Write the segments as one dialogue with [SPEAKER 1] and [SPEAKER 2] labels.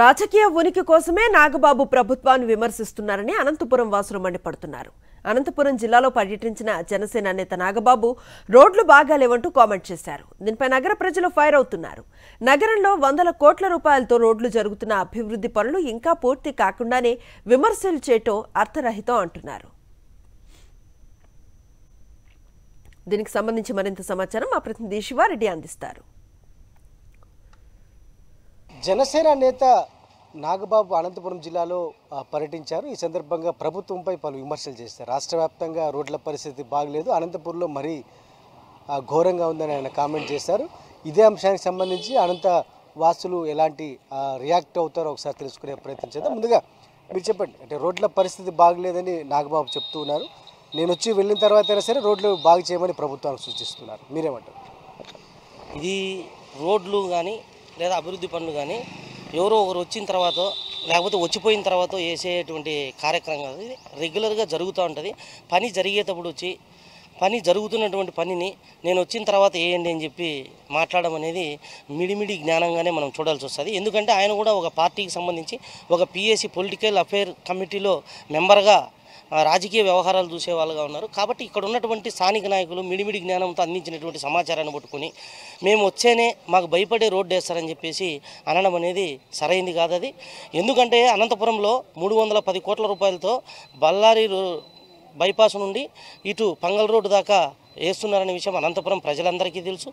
[SPEAKER 1] రాజకీయ ఉనికి కోసమే నాగబాబు ప్రభుత్వాన్ని విమర్శిస్తున్నారని అనంతపురం వాసులు మండిపడుతున్నారు అనంతపురం జిల్లాలో పర్యటించిన జనసేన నేత నాగబాబు రోడ్లు బాగా లేవంటూ కామెంట్ చేశారు దీనిపై నగర ప్రజలు ఫైర్ అవుతున్నారు నగరంలో వందల కోట్ల రూపాయలతో రోడ్లు జరుగుతున్న అభివృద్ధి పనులు ఇంకా పూర్తి కాకుండానే విమర్శలు చేయటం అర్థరహితం అంటున్నారు దీనికి సంబంధించి మరింత సమాచారం మా ప్రతినిధి శివారెడ్డి అందిస్తారు జనసేన నేత
[SPEAKER 2] నాగబాబు అనంతపురం జిల్లాలో పర్యటించారు ఈ సందర్భంగా ప్రభుత్వంపై పలు విమర్శలు చేశారు రాష్ట్ర వ్యాప్తంగా రోడ్ల పరిస్థితి బాగలేదు అనంతపురంలో మరీ ఘోరంగా ఉందని ఆయన కామెంట్ చేశారు ఇదే అంశానికి సంబంధించి అనంత వాసులు ఎలాంటి రియాక్ట్ అవుతారో ఒకసారి తెలుసుకునే ప్రయత్నం చేద్దాం ముందుగా మీరు చెప్పండి అంటే రోడ్ల పరిస్థితి బాగలేదని నాగబాబు చెప్తూ ఉన్నారు నేను వచ్చి వెళ్ళిన తర్వాత అయినా సరే రోడ్లు బాగు చేయమని ప్రభుత్వానికి సూచిస్తున్నారు మీరేమంటారు ఇది రోడ్లు కానీ లేదా అభివృద్ధి పనులు కానీ ఎవరో
[SPEAKER 3] ఒకరు వచ్చిన తర్వాత లేకపోతే వచ్చిపోయిన తర్వాత వేసేటువంటి కార్యక్రమం కాదు ఇది రెగ్యులర్గా జరుగుతూ ఉంటుంది పని జరిగేటప్పుడు వచ్చి పని జరుగుతున్నటువంటి పనిని నేను వచ్చిన తర్వాత వేయండి అని చెప్పి మాట్లాడడం అనేది మిడిమిడి జ్ఞానంగానే మనం చూడాల్సి వస్తుంది ఎందుకంటే ఆయన కూడా ఒక పార్టీకి సంబంధించి ఒక పిఎస్సి పొలిటికల్ అఫేర్ కమిటీలో మెంబర్గా రాజకీయ వ్యవహారాలు చూసేవాళ్ళుగా ఉన్నారు కాబట్టి ఇక్కడ ఉన్నటువంటి స్థానిక నాయకులు మిడిమిడి జ్ఞానంతో అందించినటువంటి సమాచారాన్ని పట్టుకుని మేము వచ్చేనే మాకు భయపడే రోడ్డు వేస్తారని చెప్పేసి అనడం అనేది సరైంది కాదు అది ఎందుకంటే అనంతపురంలో మూడు వందల పది కోట్ల రూపాయలతో బళ్ళారి బైపాస్ నుండి ఇటు పంగల్ రోడ్డు దాకా వేస్తున్నారనే విషయం అనంతపురం ప్రజలందరికీ తెలుసు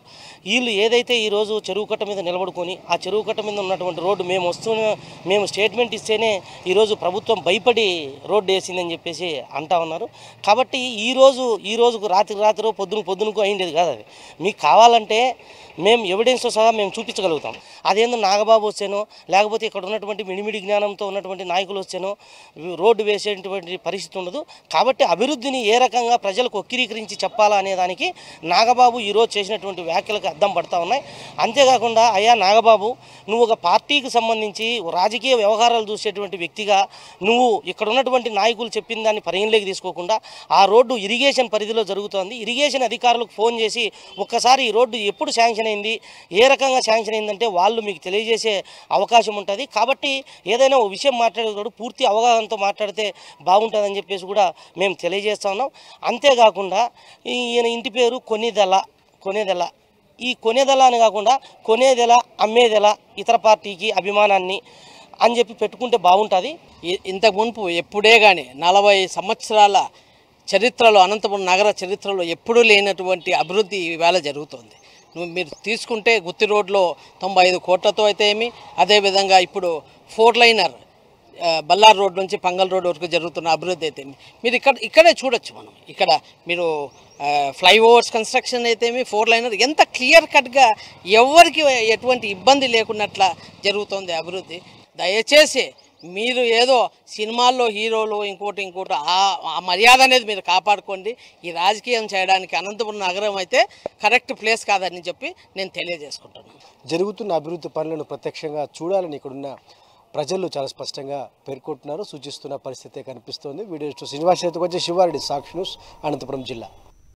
[SPEAKER 3] వీళ్ళు ఏదైతే ఈరోజు చెరువు కట్ట మీద నిలబడుకొని ఆ చెరువు కట్ట మీద ఉన్నటువంటి రోడ్డు మేము వస్తున్న మేము స్టేట్మెంట్ ఇస్తేనే ఈరోజు ప్రభుత్వం భయపడి రోడ్డు వేసిందని చెప్పేసి అంటా ఉన్నారు కాబట్టి ఈరోజు ఈరోజుకు రాత్రి రాత్రి పొద్దున పొద్దునకు అయిండేది కాదు అది మీకు కావాలంటే మేము ఎవిడెన్స్తో సహా మేము చూపించగలుగుతాం అదేందు నాగబాబు వచ్చాను లేకపోతే ఇక్కడ ఉన్నటువంటి మిడిమిడి జ్ఞానంతో ఉన్నటువంటి నాయకులు వచ్చాను రోడ్డు వేసేటువంటి పరిస్థితి ఉండదు కాబట్టి అభివృద్ధిని ఏ రకంగా ప్రజలకు ఒక్కిరీకరించి చెప్పాలా అనే దానికి నాగబాబు ఈరోజు చేసినటువంటి వ్యాఖ్యలకు అద్దం పడతా ఉన్నాయి అంతేకాకుండా అయ్యా నాగబాబు నువ్వు ఒక పార్టీకి సంబంధించి రాజకీయ వ్యవహారాలు చూసేటువంటి వ్యక్తిగా నువ్వు ఇక్కడ ఉన్నటువంటి నాయకులు చెప్పిన దాన్ని పరిగణలోకి తీసుకోకుండా ఆ రోడ్డు ఇరిగేషన్ పరిధిలో జరుగుతోంది ఇరిగేషన్ అధికారులకు ఫోన్ చేసి ఒక్కసారి ఈ రోడ్డు ఎప్పుడు శాంక్షన్ శాంక్షన్ అయింది ఏ రకంగా శాంక్షన్ అయిందంటే వాళ్ళు మీకు తెలియజేసే అవకాశం ఉంటుంది కాబట్టి ఏదైనా ఓ విషయం మాట్లాడేటప్పుడు పూర్తి అవగాహనతో మాట్లాడితే బాగుంటుందని చెప్పేసి కూడా మేము తెలియజేస్తా ఉన్నాం అంతేకాకుండా ఈయన ఇంటి పేరు కొనేదెల కొనేదెల ఈ కొనేదెల అని కాకుండా కొనేదెల అమ్మేదెల ఇతర పార్టీకి అభిమానాన్ని
[SPEAKER 4] అని చెప్పి పెట్టుకుంటే బాగుంటుంది ఇంతకు మునుపు ఎప్పుడే కానీ నలభై సంవత్సరాల చరిత్రలో అనంతపురం నగర చరిత్రలో ఎప్పుడూ లేనటువంటి అభివృద్ధి ఈవేళ జరుగుతోంది మీరు తీసుకుంటే గుత్తి రోడ్లో తొంభై ఐదు కోట్లతో అయితే ఏమి అదేవిధంగా ఇప్పుడు ఫోర్ లైనర్ బల్లార్ రోడ్ నుంచి పంగల్ రోడ్ వరకు జరుగుతున్న అభివృద్ధి అయితే ఏమి మీరు ఇక్కడ ఇక్కడే చూడొచ్చు మనం ఇక్కడ మీరు ఫ్లైఓవర్స్ కన్స్ట్రక్షన్ అయితేమి ఫోర్ లైనర్ ఎంత క్లియర్ కట్గా ఎవరికి ఎటువంటి ఇబ్బంది లేకున్నట్లా జరుగుతోంది అభివృద్ధి దయచేసి మీరు ఏదో సినిమాల్లో హీరోలు ఇంకోటి ఇంకోటి ఆ మర్యాద అనేది మీరు కాపాడుకోండి ఈ రాజకీయం చేయడానికి అనంతపురం నగరం అయితే కరెక్ట్ ప్లేస్ కాదని చెప్పి నేను తెలియజేసుకుంటున్నాను
[SPEAKER 2] జరుగుతున్న అభివృద్ధి పనులను ప్రత్యక్షంగా చూడాలని ఇక్కడున్న ప్రజలు చాలా స్పష్టంగా పేర్కొంటున్నారు సూచిస్తున్న పరిస్థితే కనిపిస్తోంది వీడియో శ్రీనివాస్ చేతికి వచ్చే శివారెడ్డి సాక్షి న్యూస్ అనంతపురం జిల్లా